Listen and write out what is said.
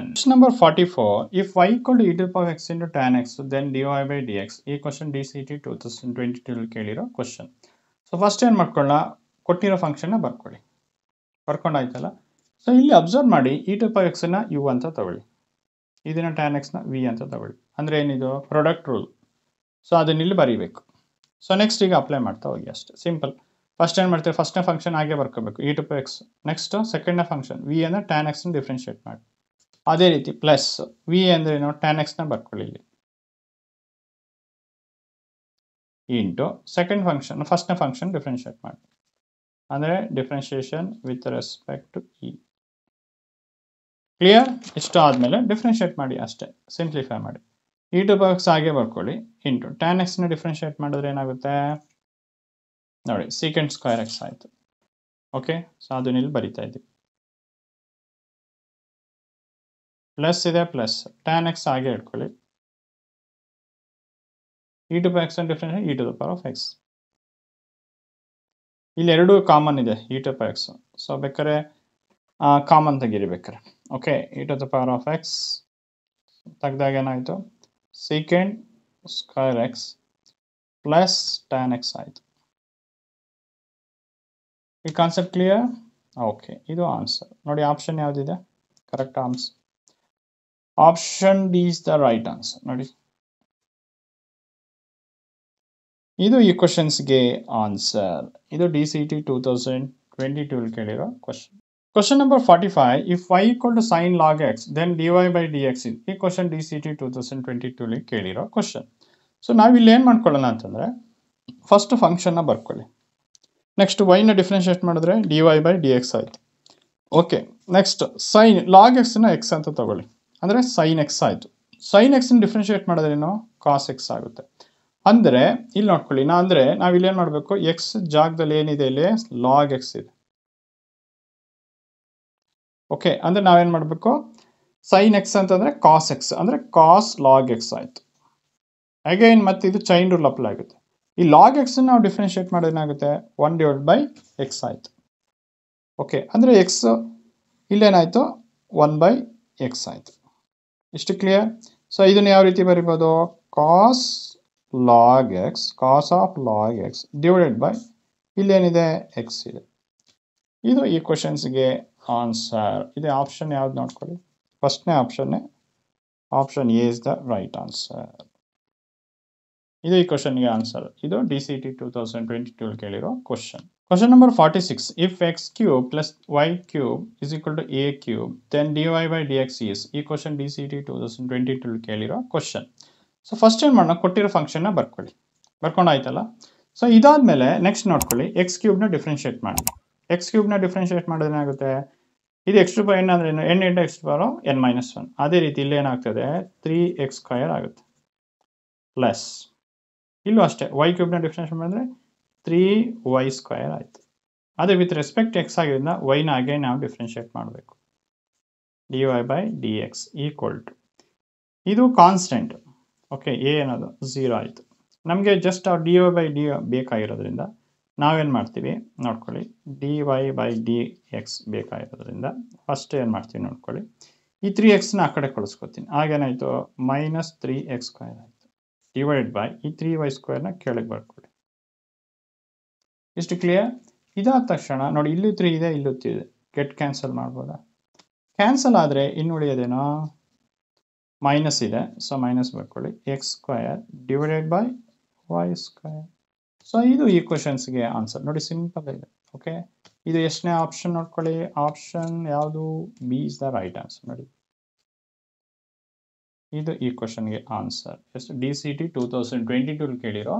Number number 44. If y equal to e x the power x into tan x, then dy d dx. ಈ question D C T two thousand twenty two ಕೇಳಿರೋ question so first ಏನು ಮಾಡ್ಕೊಳ್ಳೋಣ ಕೊಟ್ಟಿರೋ ಫಂಕ್ಷನ್ನ ಬರ್ಕೊಳ್ಳಿ ಬರ್ಕೊಂಡಾಯ್ತಲ್ಲ so ಇಲ್ಲಿ observe ಮಾಡಿ ಇ ಟು ಪೈ ಎಕ್ಸನ್ನ ಯು ಅಂತ ತಗೊಳ್ಳಿ ಇದನ್ನು ಟ್ಯಾನ್ ಎಕ್ಸ್ನ ವಿ ಅಂತ ತಗೊಳ್ಳಿ ಅಂದ್ರೆ ಏನಿದು ಪ್ರಾಡಕ್ಟ್ ರೂಲ್ ಸೊ ಅದನ್ನ ಇಲ್ಲಿ ಬರೀಬೇಕು ಸೊ ನೆಕ್ಸ್ಟ್ ಈಗ ಅಪ್ಲೈ ಮಾಡ್ತಾ ಹೋಗಿ ಅಷ್ಟೇ ಸಿಂಪಲ್ ಫಸ್ಟ್ ಏನು ಮಾಡ್ತೀವಿ ಫಸ್ಟ್ನೇ ಫಂಕ್ಷನ್ ಹಾಗೆ ಬರ್ಕೋಬೇಕು e to pi x next ಸೆಕೆಂಡ್ನೇ ಫಂಕ್ಷನ್ ವಿ ಅನ್ನು ಟ್ಯಾನ್ ಎಕ್ಸ್ನ ಡಿಫ್ರೆನ್ಷಿಯೇಟ್ ಮಾಡಿ ಅದೇ ರೀತಿ ಪ್ಲಸ್ ವಿ ಅಂದರೆ ನಾವು ಟ್ಯಾನ್ ಎಕ್ಸ್ನ ಬರ್ಕೊಳ್ಳಿ ಇಲ್ಲಿ ಇಂಟು ಸೆಕೆಂಡ್ ಫಂಕ್ಷನ್ ಫಸ್ಟ್ನ ಫಂಕ್ಷನ್ ಡಿಫ್ರೆನ್ಷಿಯೇಟ್ ಮಾಡಿ ಅಂದರೆ differentiation with respect to e clear ಇಷ್ಟು ಆದಮೇಲೆ ಡಿಫ್ರೆನ್ಷಿಯೇಟ್ ಮಾಡಿ ಅಷ್ಟೇ ಸಿಂಪ್ಲಿಫೈ ಮಾಡಿ ಇ ಟು ಬಾಕ್ಸ್ ಹಾಗೆ ಬರ್ಕೊಳ್ಳಿ ಇಂಟು ಟ್ಯಾನ್ ಎಕ್ಸ್ನ ಡಿಫ್ರೆನ್ಷಿಯೇಟ್ ಮಾಡಿದ್ರೆ ಏನಾಗುತ್ತೆ ನೋಡಿ ಸೀಕೆಂಡ್ ಸ್ಕ್ವೇರ್ ಎಕ್ಸ್ ಆಯಿತು ಓಕೆ ಸೊ ಅದನ್ನ ಇಲ್ಲಿ ಬರಿತಾ ಇದ್ದೀವಿ ಪ್ಲಸ್ ಇದೆ ಪ್ಲಸ್ ಟ್ಯಾನ್ ಎಕ್ಸ್ ಹಾಗೆ ಇಟ್ಕೊಳ್ಳಿ e to x and difference e to the power of x ಇಲ್ಲಿ ಎರಡು ಕಾಮನ್ ಇದೆ ಇ ಟು ಪ ಎಕ್ಸ್ ಸೊ ಬೇಕಾದ್ರೆ ಕಾಮನ್ ತೆಗೀರಿ ಬೇಕಾರೆ okay e to the power of x ತೆಗ್ದಾಗ ಏನಾಯಿತು secant square x plus tan x ಆಯಿತು ಈ ಕಾನ್ಸೆಪ್ಟ್ ಕ್ಲಿಯರ್ ಓಕೆ ಇದು ಆನ್ಸರ್ ನೋಡಿ ಆಪ್ಷನ್ ಯಾವುದಿದೆ correct answer option D is the right answer ನೋಡಿ ಇದು ಈ ಕ್ವಶನ್ಸ್ಗೆ ಆನ್ಸರ್ ಇದು D C T two thousand twenty two ಕೇಳಿರೋ question question number forty five if y equal to sine log x then d y by d x ಈ question D C T two thousand twenty ಟೂಲಿ ಕೇಳಿರೋ question so ನಾವಿಲ್ಲಿ ಏನು ಮಾಡ್ಕೊಳ್ಳೋಣ ಅಂತಂದರೆ first ಫಂಕ್ಷನ್ನ ಬರ್ಕೊಳ್ಳಿ ನೆಕ್ಸ್ಟ್ ವೈನ ಡಿಫ್ರೆನ್ಷಿಯೇಟ್ ಮಾಡಿದ್ರೆ d y by d x ಆಯಿತು ಓಕೆ ನೆಕ್ಸ್ಟ್ ಸೈನ್ ಲಾಗ್ ನ ಎಕ್ಸ್ ಅಂತ ತಗೊಳ್ಳಿ ಅಂದರೆ ಸೈನ್ ಎಕ್ಸ್ ಆಯಿತು ಸೈನ್ ಎಕ್ಸ್ನ ಡಿಫ್ರೆನ್ಷಿಯೇಟ್ ಮಾಡೋದ್ರೇನು ಕಾಸ್ ಎಕ್ಸ್ ಆಗುತ್ತೆ ಅಂದರೆ ಇಲ್ಲಿ ನೋಡ್ಕೊಳ್ಳಿ ನಾ ಅಂದರೆ ನಾವು ಇಲ್ಲೇನು ಮಾಡಬೇಕು ಎಕ್ಸ್ ಜಾಗದಲ್ಲಿ ಏನಿದೆ ಇಲ್ಲಿ ಲಾಗ್ ಎಕ್ಸ್ ಇದೆ ಓಕೆ ಅಂದರೆ ನಾವೇನು ಮಾಡಬೇಕು ಸೈನ್ ಎಕ್ಸ್ ಅಂತಂದರೆ ಕಾಸ್ ಎಕ್ಸ್ ಅಂದರೆ ಕಾಸ್ ಲಾಗ್ ಎಕ್ಸ್ ಆಯಿತು ಅಗೈನ್ ಮತ್ತು ಇದು ಚೈನ್ ರೂಲ್ ಅಪ್ಲೈ ಆಗುತ್ತೆ ಈ ಲಾಗ್ ಎಕ್ಸನ್ನು ನಾವು ಡಿಫ್ರೆನ್ಷಿಯೇಟ್ ಮಾಡೋದೇನಾಗುತ್ತೆ ಒನ್ ಡಿವೈಡ್ ಬೈ ಎಕ್ಸ್ ಆಯಿತು ಓಕೆ ಅಂದರೆ ಎಕ್ಸ್ ಇಲ್ಲೇನಾಯಿತು ಒನ್ ಬೈ ಎಕ್ಸ್ ಆಯಿತು ಇಷ್ಟು ಕ್ಲಿಯರ್ ಸೊ ಇದನ್ನ ಯಾವ ರೀತಿ ಬರಿಬೋದು cos log x cos of log x divided by ಇಲ್ಲೇನಿದೆ ಎಕ್ಸ್ ಇದೆ ಇದು ಈ ಕ್ವಶನ್ಸ್ಗೆ ಆನ್ಸರ್ ಇದೆ ಆಪ್ಷನ್ ಯಾವ್ದು ನೋಡ್ಕೊಳ್ಳಿ ಫಸ್ಟ್ನೇ ಆಪ್ಷನ್ನೇ option A is the right answer ಇದು ಈ ಕ್ವಶನ್ಗೆ ಆನ್ಸರ್ ಇದು D C T two thousand twenty ಟೂಲ್ ಕೇಳಿರೋ question question Question number 46. If x cube plus y cube is a to then d y dy d x is ಈ question D C T two thousand twenty two ಕೇಳಿರೋ question so first ಏನು ಮಾಡೋಣ ಕೊಟ್ಟಿರೋ ಫಂಕ್ಷನ್ನ ಬರ್ಕೊಳ್ಳಿ ಬರ್ಕೊಂಡು ಬರ್ಕೊಂಡಾಯ್ತಲ್ಲ so ಇದಾದಮೇಲೆ ನೆಕ್ಸ್ಟ್ ನೋಡ್ಕೊಳ್ಳಿ ಎಕ್ಸ್ ಕ್ಯೂಬ್ನ ಡಿಫ್ರೆನ್ಷಿಯೇಟ್ ಮಾಡೋಣ ಎಕ್ಸ್ ಕ್ಯೂಬ್ನ ಡಿಫ್ರೆನ್ಷಿಯೇಟ್ ಮಾಡೋದೇನಾಗುತ್ತೆ ಇದು ಎಕ್ಸ್ ಟು ಪವರ್ ಎನ್ ಅಂದ್ರೆ n into x to n minus one ಅದೇ ರೀತಿ ಇಲ್ಲಿ ಏನಾಗ್ತದೆ ತ್ರೀ ಎಕ್ಸ್ ಸ್ಕ್ವಯರ್ ಆಗುತ್ತೆ ಪ್ಲಸ್ ಇಲ್ಲೂ ಅಷ್ಟೇ ವೈ ಕ್ಯೂಬ್ನ ಡಿಫ್ರೆನ್ಷಿಯೇಟ್ ಮಾಡಿದ್ರೆ ತ್ರೀ ವೈ ಸ್ಕ್ವೇರ್ ಆಯಿತು ಅದೇ ವಿತ್ ರೆಸ್ಪೆಕ್ಟ್ ಎಕ್ಸ್ ಆಗಿರೋದ್ರಿಂದ ವೈನ ಹಾಗೆ ನಾವು ಡಿಫ್ರೆನ್ಷಿಯೇಟ್ ಮಾಡಬೇಕು d y by d x equal to ಇದು ಕಾನ್ಸ್ಟೆಂಟ್ ಓಕೆ ಎ ಅನ್ನೋದು ಝೀರೋ ಆಯಿತು ನಮಗೆ ಜಸ್ಟ್ ಅವ್ರು ಡಿ ವೈ ಬೈ ಡಿ ಬೇಕಾಗಿರೋದ್ರಿಂದ ನಾವೇನು ಮಾಡ್ತೀವಿ ನೋಡ್ಕೊಳ್ಳಿ d y by d x ಬೇಕಾಗಿರೋದ್ರಿಂದ ಫಸ್ಟ್ ಏನು ಮಾಡ್ತೀವಿ ನೋಡ್ಕೊಳ್ಳಿ ಈ ತ್ರೀ ಎಕ್ಸ್ನ ಆ ಕಡೆ ಕಳಿಸ್ಕೊತೀನಿ ಆಗೇನಾಯಿತು ಮೈನಸ್ ತ್ರೀ ಎಕ್ಸ್ ಸ್ಕ್ವೇರ್ ಆಯಿತು ಡಿವೈಡ್ ಬೈ ಈ ತ್ರೀ ವೈ ಸ್ಕ್ವೇರ್ನ ಕೆಳಗೆ ಬರ್ಕೊಳ್ಳಿ ಇಷ್ಟು ಕ್ಲಿಯರ್ ಇದಾದ ತಕ್ಷಣ ನೋಡಿ ಇಲ್ಲೂ ತ್ರೀ ಇದೆ ಇಲ್ಲೂ ತ್ರೀ ಇದೆ ಗೆಟ್ ಕ್ಯಾನ್ಸಲ್ ಮಾಡ್ಬೋದಾ ಕ್ಯಾನ್ಸಲ್ ಆದರೆ ಉಳಿಯೋದೇನೋ ಮೈನಸ್ ಇದೆ ಸೊ ಮೈನಸ್ ಬರ್ಕೊಳ್ಳಿ x square divided by y square so ಇದು ಈ ಕ್ವಶನ್ಸ್ಗೆ ಆನ್ಸರ್ ನೋಡಿ ಸಿಂಪಲ್ ಇದೆ ಓಕೆ ಇದು ಎಷ್ಟನೇ ಆಪ್ಷನ್ ನೋಡ್ಕೊಳ್ಳಿ ಆಪ್ಷನ್ ಯಾವುದು B is the right answer ನೋಡಿ ಇದು ಈ ಕ್ವಶನ್ಗೆ ಆನ್ಸರ್ ಎಷ್ಟು D C T two thousand twenty ಟೂಲ್ ಕೇಳಿರೋ